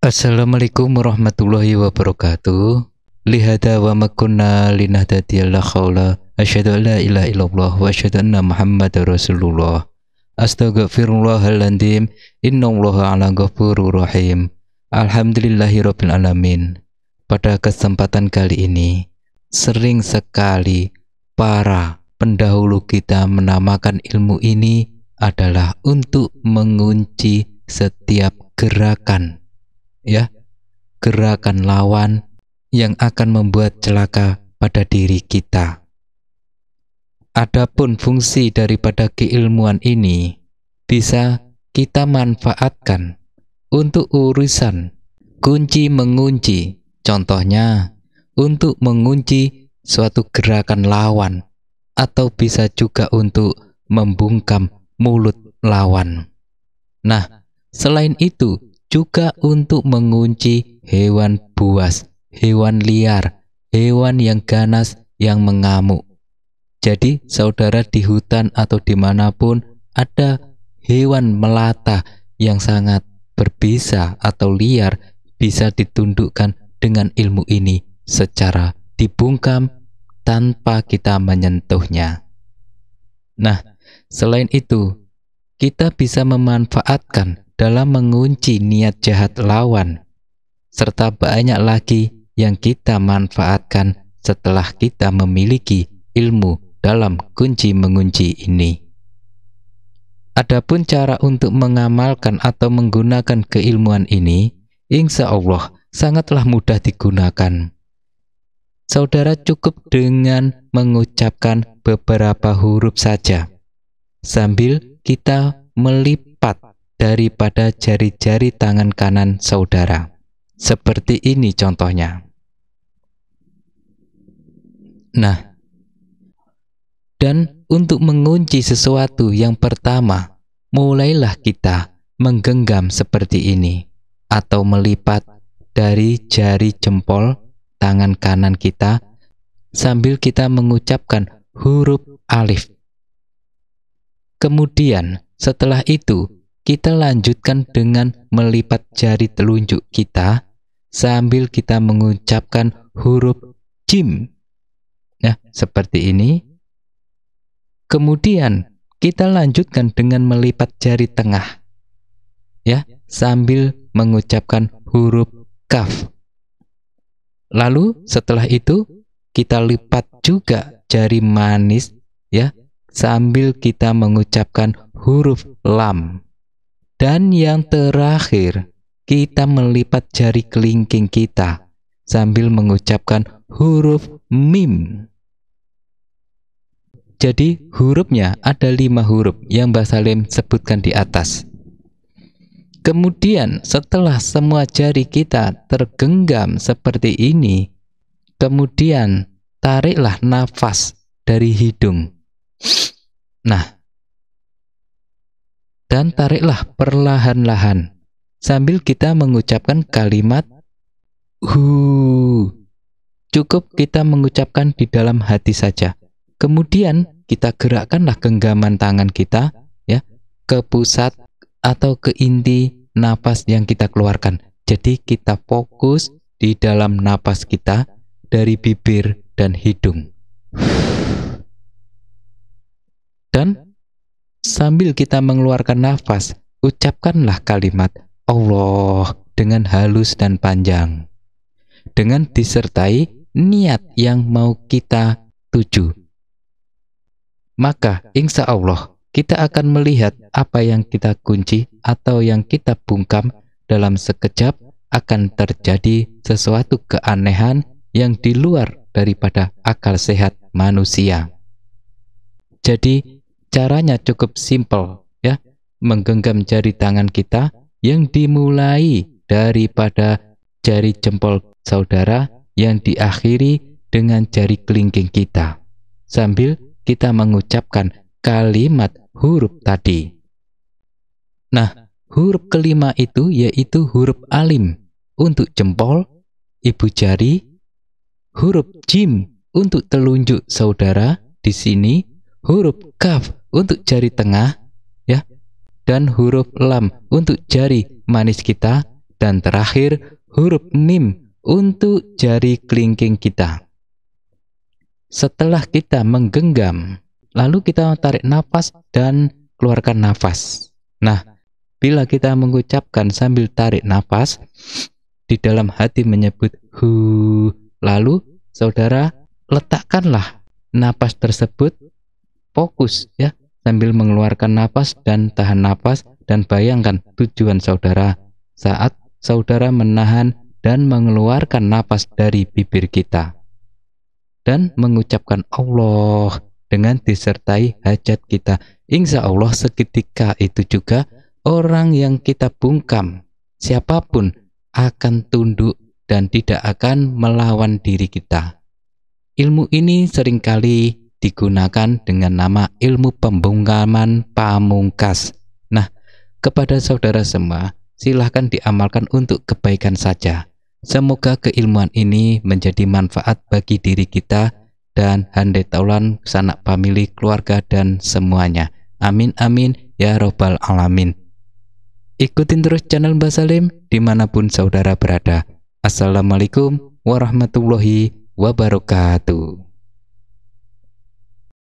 Assalamualaikum warahmatullahi wabarakatuh. Lihada wa makunna linahdati la khawla asyhadu alla ilaha illallah wa asyhadu anna muhammadar rasulullah. Astagfirullahaladzim innallaha ala ghafurur rahim. Alhamdulillahirabbil alamin. Pada kesempatan kali ini sering sekali para pendahulu kita menamakan ilmu ini adalah untuk mengunci setiap gerakan ya iya. gerakan lawan yang akan membuat celaka pada diri kita. Adapun fungsi daripada keilmuan ini bisa kita manfaatkan untuk urusan kunci mengunci, contohnya untuk mengunci suatu gerakan lawan atau bisa juga untuk membungkam mulut lawan. Nah, selain itu, juga untuk mengunci hewan buas, hewan liar, hewan yang ganas yang mengamuk. Jadi saudara di hutan atau dimanapun ada hewan melata yang sangat berbisa atau liar bisa ditundukkan dengan ilmu ini secara dibungkam tanpa kita menyentuhnya. Nah, selain itu, kita bisa memanfaatkan dalam mengunci niat jahat lawan, serta banyak lagi yang kita manfaatkan setelah kita memiliki ilmu dalam kunci-mengunci ini. Adapun cara untuk mengamalkan atau menggunakan keilmuan ini, insya Allah sangatlah mudah digunakan. Saudara cukup dengan mengucapkan beberapa huruf saja, sambil kita melipat daripada jari-jari tangan kanan saudara. Seperti ini contohnya. Nah, dan untuk mengunci sesuatu yang pertama, mulailah kita menggenggam seperti ini atau melipat dari jari jempol tangan kanan kita sambil kita mengucapkan huruf alif. Kemudian, setelah itu kita lanjutkan dengan melipat jari telunjuk kita sambil kita mengucapkan huruf jim. Nah, seperti ini. Kemudian kita lanjutkan dengan melipat jari tengah. Ya, sambil mengucapkan huruf kaf. Lalu setelah itu kita lipat juga jari manis ya sambil kita mengucapkan huruf lam. Dan yang terakhir, kita melipat jari kelingking kita sambil mengucapkan huruf mim. Jadi hurufnya ada lima huruf yang Mbah Salim sebutkan di atas. Kemudian setelah semua jari kita tergenggam seperti ini, kemudian tariklah nafas dari hidung. Nah, dan tariklah perlahan-lahan sambil kita mengucapkan kalimat hu. Cukup kita mengucapkan di dalam hati saja. Kemudian kita gerakkanlah genggaman tangan kita ya ke pusat atau ke inti napas yang kita keluarkan. Jadi kita fokus di dalam napas kita dari bibir dan hidung. Dan Sambil kita mengeluarkan nafas, ucapkanlah kalimat Allah dengan halus dan panjang. Dengan disertai niat yang mau kita tuju. Maka insya Allah kita akan melihat apa yang kita kunci atau yang kita bungkam dalam sekejap akan terjadi sesuatu keanehan yang di luar daripada akal sehat manusia. Jadi, Caranya cukup simple ya, menggenggam jari tangan kita yang dimulai daripada jari jempol saudara yang diakhiri dengan jari kelingking kita sambil kita mengucapkan kalimat huruf tadi. Nah, huruf kelima itu yaitu huruf alim untuk jempol, ibu jari, huruf jim untuk telunjuk saudara di sini, huruf kaf untuk jari tengah ya dan huruf lam untuk jari manis kita dan terakhir huruf mim untuk jari kelingking kita. Setelah kita menggenggam, lalu kita tarik nafas dan keluarkan nafas. Nah, bila kita mengucapkan sambil tarik nafas, di dalam hati menyebut hu, lalu saudara letakkanlah nafas tersebut fokus ya sambil mengeluarkan napas dan tahan napas dan bayangkan tujuan saudara saat saudara menahan dan mengeluarkan napas dari bibir kita dan mengucapkan Allah dengan disertai hajat kita insya Allah seketika itu juga orang yang kita bungkam siapapun akan tunduk dan tidak akan melawan diri kita ilmu ini seringkali digunakan dengan nama ilmu pembungkaman pamungkas. Nah, kepada saudara semua, silahkan diamalkan untuk kebaikan saja. Semoga keilmuan ini menjadi manfaat bagi diri kita dan handai taulan sanak famili, keluarga, dan semuanya. Amin, amin, ya robbal alamin. Ikutin terus channel Mbak Salim dimanapun saudara berada. Assalamualaikum warahmatullahi wabarakatuh.